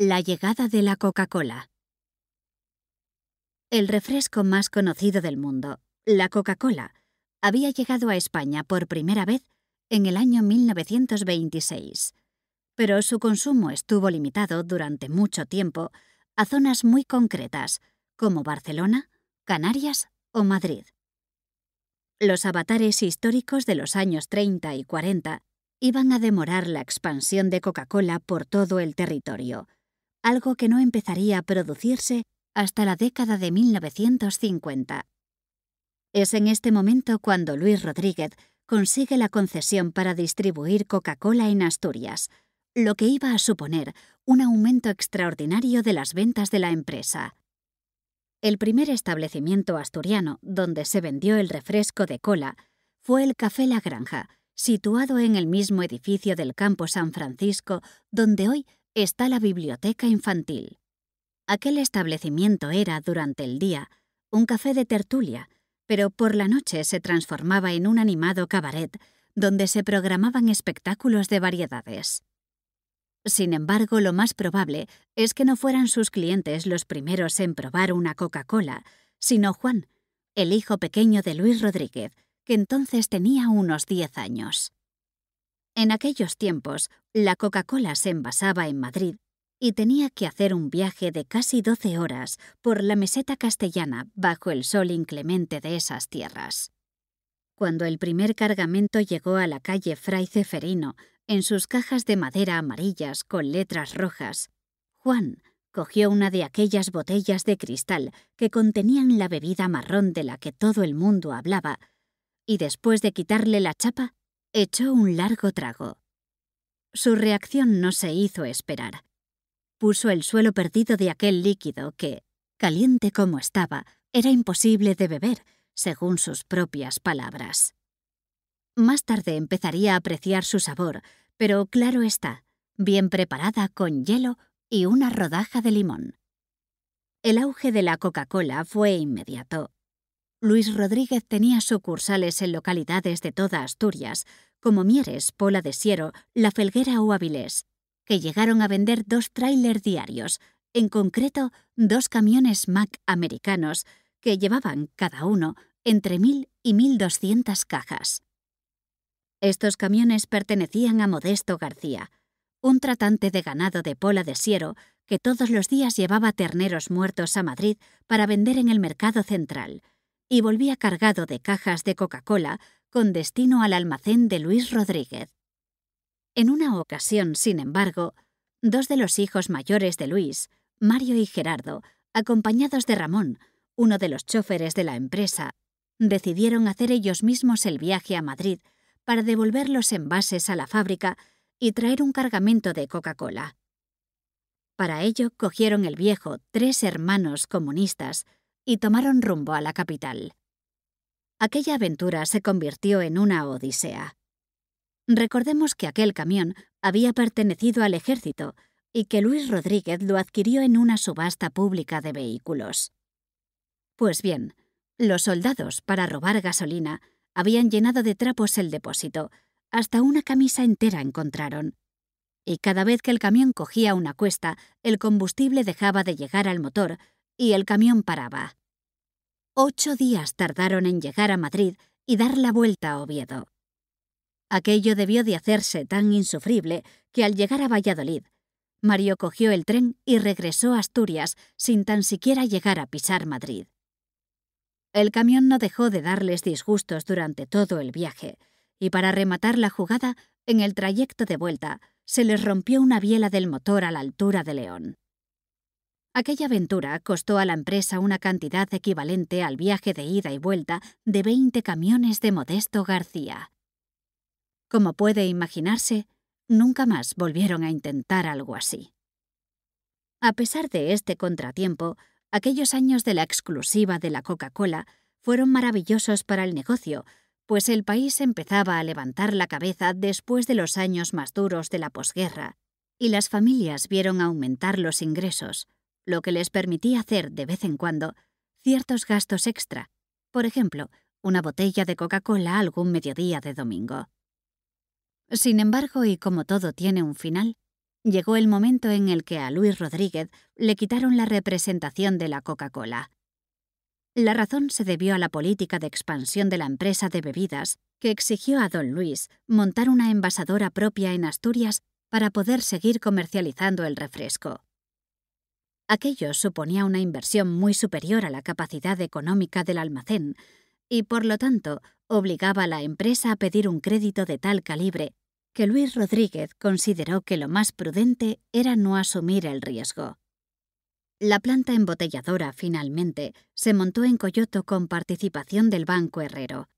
La llegada de la Coca-Cola. El refresco más conocido del mundo, la Coca-Cola, había llegado a España por primera vez en el año 1926, pero su consumo estuvo limitado durante mucho tiempo a zonas muy concretas, como Barcelona, Canarias o Madrid. Los avatares históricos de los años 30 y 40 iban a demorar la expansión de Coca-Cola por todo el territorio, algo que no empezaría a producirse hasta la década de 1950. Es en este momento cuando Luis Rodríguez consigue la concesión para distribuir Coca-Cola en Asturias, lo que iba a suponer un aumento extraordinario de las ventas de la empresa. El primer establecimiento asturiano donde se vendió el refresco de cola fue el Café La Granja, situado en el mismo edificio del Campo San Francisco donde hoy está la biblioteca infantil. Aquel establecimiento era, durante el día, un café de tertulia, pero por la noche se transformaba en un animado cabaret donde se programaban espectáculos de variedades. Sin embargo, lo más probable es que no fueran sus clientes los primeros en probar una Coca-Cola, sino Juan, el hijo pequeño de Luis Rodríguez, que entonces tenía unos 10 años. En aquellos tiempos, la Coca-Cola se envasaba en Madrid y tenía que hacer un viaje de casi doce horas por la meseta castellana bajo el sol inclemente de esas tierras. Cuando el primer cargamento llegó a la calle Fray Ceferino, en sus cajas de madera amarillas con letras rojas, Juan cogió una de aquellas botellas de cristal que contenían la bebida marrón de la que todo el mundo hablaba, y después de quitarle la chapa, Echó un largo trago. Su reacción no se hizo esperar. Puso el suelo perdido de aquel líquido que, caliente como estaba, era imposible de beber, según sus propias palabras. Más tarde empezaría a apreciar su sabor, pero claro está, bien preparada con hielo y una rodaja de limón. El auge de la Coca-Cola fue inmediato. Luis Rodríguez tenía sucursales en localidades de toda Asturias, como Mieres, Pola de Siero, La Felguera o Avilés, que llegaron a vender dos tráiler diarios, en concreto dos camiones Mac americanos que llevaban cada uno entre 1.000 y 1.200 cajas. Estos camiones pertenecían a Modesto García, un tratante de ganado de Pola de Siero que todos los días llevaba terneros muertos a Madrid para vender en el mercado central y volvía cargado de cajas de Coca-Cola con destino al almacén de Luis Rodríguez. En una ocasión, sin embargo, dos de los hijos mayores de Luis, Mario y Gerardo, acompañados de Ramón, uno de los choferes de la empresa, decidieron hacer ellos mismos el viaje a Madrid para devolver los envases a la fábrica y traer un cargamento de Coca-Cola. Para ello cogieron el viejo tres hermanos comunistas y tomaron rumbo a la capital aquella aventura se convirtió en una odisea. Recordemos que aquel camión había pertenecido al ejército y que Luis Rodríguez lo adquirió en una subasta pública de vehículos. Pues bien, los soldados, para robar gasolina, habían llenado de trapos el depósito, hasta una camisa entera encontraron. Y cada vez que el camión cogía una cuesta, el combustible dejaba de llegar al motor y el camión paraba. Ocho días tardaron en llegar a Madrid y dar la vuelta a Oviedo. Aquello debió de hacerse tan insufrible que al llegar a Valladolid, Mario cogió el tren y regresó a Asturias sin tan siquiera llegar a pisar Madrid. El camión no dejó de darles disgustos durante todo el viaje, y para rematar la jugada, en el trayecto de vuelta, se les rompió una biela del motor a la altura de León. Aquella aventura costó a la empresa una cantidad equivalente al viaje de ida y vuelta de 20 camiones de Modesto García. Como puede imaginarse, nunca más volvieron a intentar algo así. A pesar de este contratiempo, aquellos años de la exclusiva de la Coca-Cola fueron maravillosos para el negocio, pues el país empezaba a levantar la cabeza después de los años más duros de la posguerra, y las familias vieron aumentar los ingresos, lo que les permitía hacer de vez en cuando ciertos gastos extra, por ejemplo, una botella de Coca-Cola algún mediodía de domingo. Sin embargo, y como todo tiene un final, llegó el momento en el que a Luis Rodríguez le quitaron la representación de la Coca-Cola. La razón se debió a la política de expansión de la empresa de bebidas, que exigió a don Luis montar una envasadora propia en Asturias para poder seguir comercializando el refresco. Aquello suponía una inversión muy superior a la capacidad económica del almacén y, por lo tanto, obligaba a la empresa a pedir un crédito de tal calibre que Luis Rodríguez consideró que lo más prudente era no asumir el riesgo. La planta embotelladora finalmente se montó en Coyoto con participación del Banco Herrero,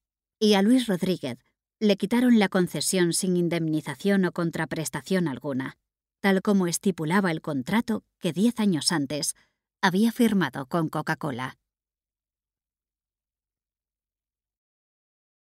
y a Luis Rodríguez le quitaron la concesión sin indemnización o contraprestación alguna tal como estipulaba el contrato que diez años antes había firmado con Coca-Cola.